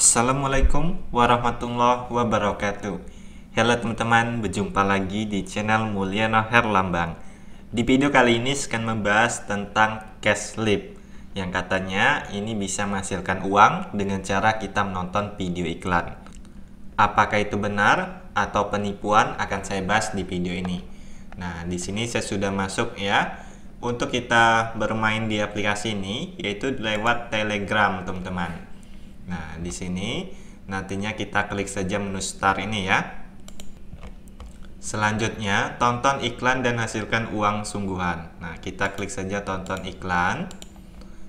Assalamualaikum warahmatullahi wabarakatuh Halo teman-teman, berjumpa lagi di channel Mulyana Herlambang Di video kali ini saya akan membahas tentang cash slip Yang katanya ini bisa menghasilkan uang dengan cara kita menonton video iklan Apakah itu benar atau penipuan akan saya bahas di video ini Nah, di sini saya sudah masuk ya untuk kita bermain di aplikasi ini yaitu lewat Telegram, teman-teman. Nah, di sini nantinya kita klik saja menu start ini ya. Selanjutnya, tonton iklan dan hasilkan uang sungguhan. Nah, kita klik saja tonton iklan.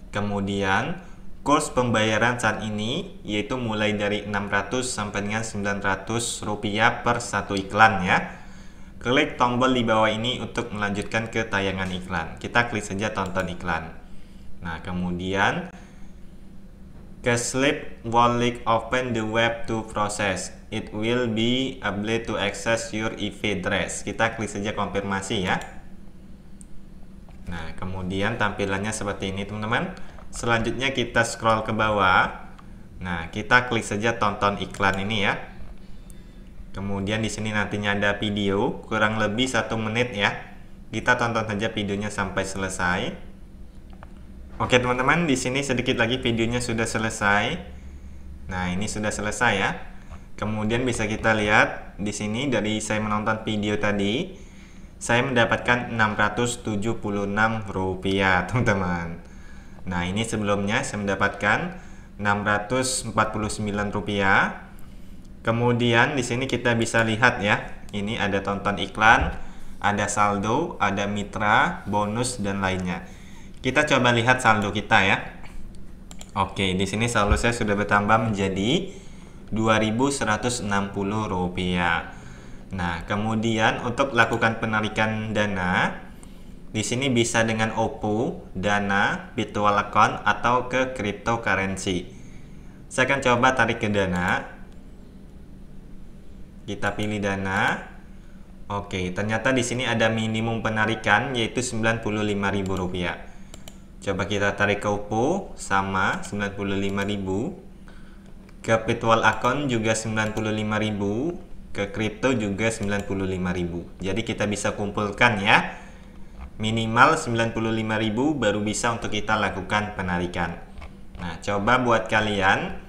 Kemudian, kurs pembayaran saat ini yaitu mulai dari 600 sampai dengan 900 rupiah per satu iklan ya. Klik tombol di bawah ini untuk melanjutkan ke tayangan iklan. Kita klik saja tonton iklan. Nah, kemudian Keslip won't leak open the web to process. It will be able to access your IP address. Kita klik saja konfirmasi ya. Nah, kemudian tampilannya seperti ini, teman-teman. Selanjutnya kita scroll ke bawah. Nah, kita klik saja tonton iklan ini ya. Kemudian di sini nantinya ada video kurang lebih satu menit ya. Kita tonton saja videonya sampai selesai. Oke teman-teman, di sini sedikit lagi videonya sudah selesai. Nah, ini sudah selesai ya. Kemudian bisa kita lihat di sini dari saya menonton video tadi, saya mendapatkan 676 rupiah, teman-teman. Nah, ini sebelumnya saya mendapatkan 649 rupiah. Kemudian di sini kita bisa lihat ya, ini ada tonton iklan, ada saldo, ada mitra, bonus dan lainnya. Kita coba lihat saldo kita ya. Oke, di sini saldo saya sudah bertambah menjadi Rp2.160. Nah, kemudian untuk lakukan penarikan dana, di sini bisa dengan OPPO, Dana, Virtual Account, atau ke cryptocurrency. Saya akan coba tarik ke Dana. Kita pilih Dana. Oke, ternyata di sini ada minimum penarikan yaitu Rp95.000. Coba kita tarik ke Oppo sama 95.000. Ke virtual account juga 95.000, ke crypto juga 95.000. Jadi kita bisa kumpulkan ya. Minimal 95.000 baru bisa untuk kita lakukan penarikan. Nah, coba buat kalian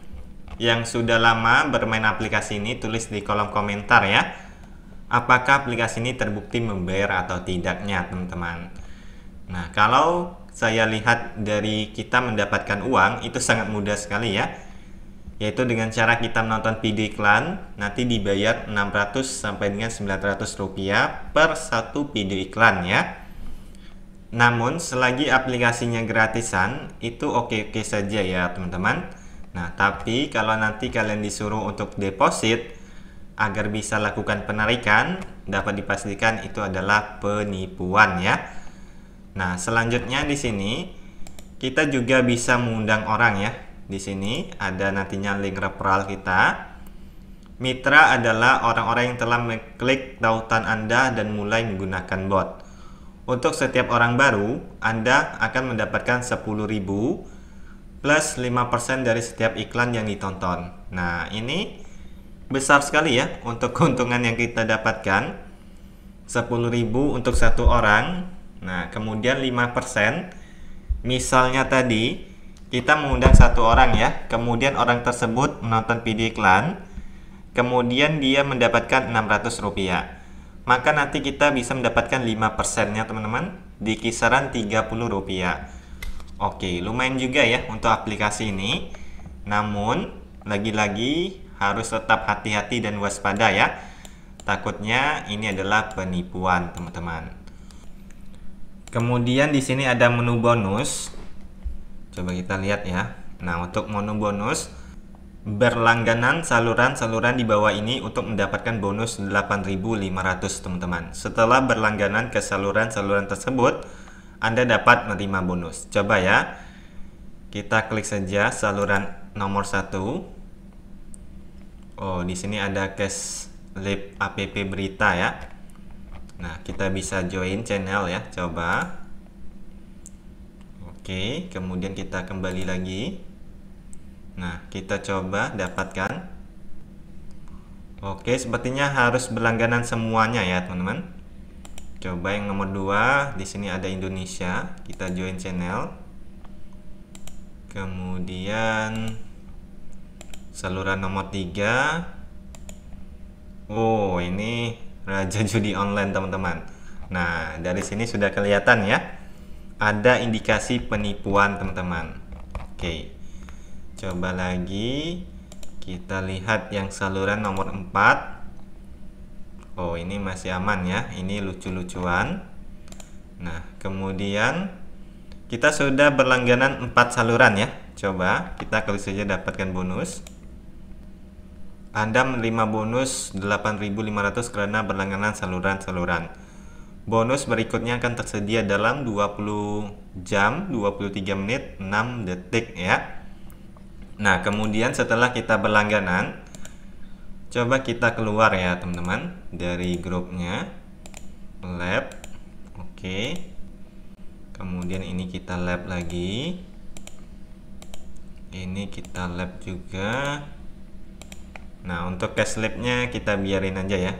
yang sudah lama bermain aplikasi ini tulis di kolom komentar ya. Apakah aplikasi ini terbukti membayar atau tidaknya, teman-teman. Nah, kalau saya lihat dari kita mendapatkan uang itu sangat mudah sekali ya yaitu dengan cara kita menonton video iklan nanti dibayar 600 sampai dengan 900 rupiah per satu video iklan ya namun selagi aplikasinya gratisan itu oke-oke saja ya teman-teman Nah tapi kalau nanti kalian disuruh untuk deposit agar bisa lakukan penarikan dapat dipastikan itu adalah penipuan ya Nah, selanjutnya di sini kita juga bisa mengundang orang ya. Di sini ada nantinya link referral kita. Mitra adalah orang-orang yang telah mengklik tautan Anda dan mulai menggunakan bot. Untuk setiap orang baru, Anda akan mendapatkan 10.000 plus 5% dari setiap iklan yang ditonton. Nah, ini besar sekali ya untuk keuntungan yang kita dapatkan. 10.000 untuk satu orang Nah, kemudian 5% misalnya tadi kita mengundang satu orang ya, kemudian orang tersebut menonton video iklan, kemudian dia mendapatkan 600 rupiah. Maka nanti kita bisa mendapatkan 5 persennya teman-teman di kisaran 30 rupiah. Oke, lumayan juga ya untuk aplikasi ini. Namun, lagi-lagi harus tetap hati-hati dan waspada ya. Takutnya ini adalah penipuan teman-teman. Kemudian di sini ada menu bonus. Coba kita lihat ya. Nah, untuk menu bonus berlangganan saluran-saluran di bawah ini untuk mendapatkan bonus 8.500 teman-teman. Setelah berlangganan ke saluran-saluran tersebut, Anda dapat menerima bonus. Coba ya. Kita klik saja saluran nomor 1. Oh, di sini ada cash lab APP berita ya. Nah, kita bisa join channel ya, coba. Oke, kemudian kita kembali lagi. Nah, kita coba dapatkan. Oke, sepertinya harus berlangganan semuanya ya, teman-teman. Coba yang nomor 2, di sini ada Indonesia, kita join channel. Kemudian saluran nomor 3. Oh, ini raja judi online teman-teman. Nah, dari sini sudah kelihatan ya. Ada indikasi penipuan teman-teman. Oke. Coba lagi kita lihat yang saluran nomor 4. Oh, ini masih aman ya. Ini lucu-lucuan. Nah, kemudian kita sudah berlangganan 4 saluran ya. Coba kita klik saja dapatkan bonus. Anda menerima bonus 8.500 karena berlangganan saluran-saluran. Bonus berikutnya akan tersedia dalam 20 jam 23 menit 6 detik ya. Nah, kemudian setelah kita berlangganan, coba kita keluar ya teman-teman dari grupnya. Lab. Oke. Okay. Kemudian ini kita lab lagi. Ini kita lab juga. Nah untuk cash slipnya kita biarin aja ya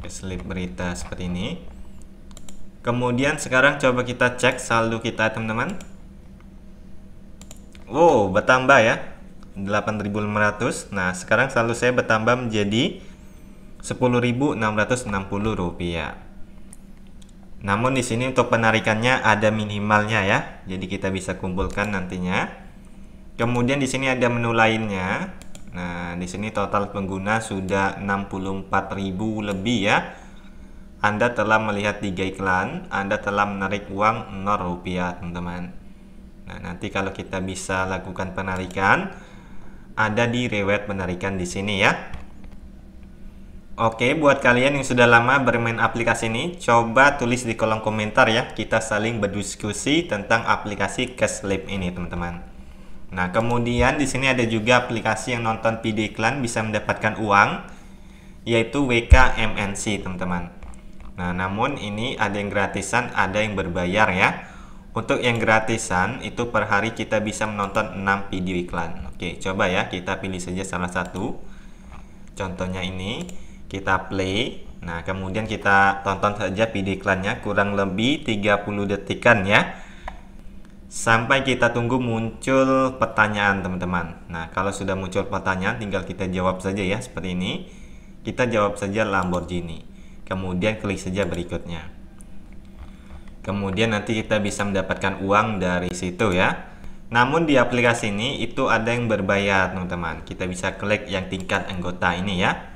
Cash slip berita seperti ini Kemudian sekarang coba kita cek saldo kita teman-teman Wow bertambah ya 8500 Nah sekarang saldo saya bertambah menjadi 10.660 rupiah namun di sini untuk penarikannya ada minimalnya ya. Jadi kita bisa kumpulkan nantinya. Kemudian di sini ada menu lainnya. Nah, di sini total pengguna sudah 64.000 lebih ya. Anda telah melihat tiga iklan, Anda telah menarik uang 0 rupiah, teman-teman. Nah, nanti kalau kita bisa lakukan penarikan, ada di reward penarikan di sini ya. Oke, buat kalian yang sudah lama bermain aplikasi ini, coba tulis di kolom komentar ya. Kita saling berdiskusi tentang aplikasi Cashlip ini, teman-teman. Nah, kemudian di sini ada juga aplikasi yang nonton video iklan bisa mendapatkan uang yaitu WKMNC teman-teman. Nah, namun ini ada yang gratisan, ada yang berbayar ya. Untuk yang gratisan itu per hari kita bisa menonton 6 video iklan. Oke, coba ya kita pilih saja salah satu. Contohnya ini, kita play. Nah, kemudian kita tonton saja video iklannya kurang lebih 30 detikan ya sampai kita tunggu muncul pertanyaan teman-teman nah kalau sudah muncul pertanyaan tinggal kita jawab saja ya seperti ini kita jawab saja Lamborghini kemudian klik saja berikutnya kemudian nanti kita bisa mendapatkan uang dari situ ya namun di aplikasi ini itu ada yang berbayar teman-teman kita bisa klik yang tingkat anggota ini ya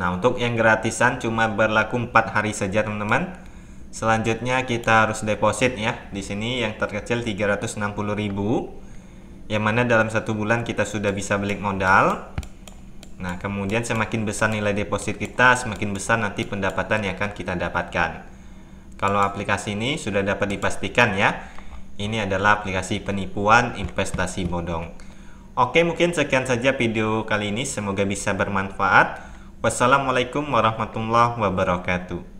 nah untuk yang gratisan cuma berlaku 4 hari saja teman-teman Selanjutnya kita harus deposit ya. Di sini yang terkecil 360.000. Yang mana dalam satu bulan kita sudah bisa beli modal. Nah, kemudian semakin besar nilai deposit kita, semakin besar nanti pendapatan yang akan kita dapatkan. Kalau aplikasi ini sudah dapat dipastikan ya, ini adalah aplikasi penipuan investasi bodong. Oke, mungkin sekian saja video kali ini. Semoga bisa bermanfaat. Wassalamualaikum warahmatullahi wabarakatuh.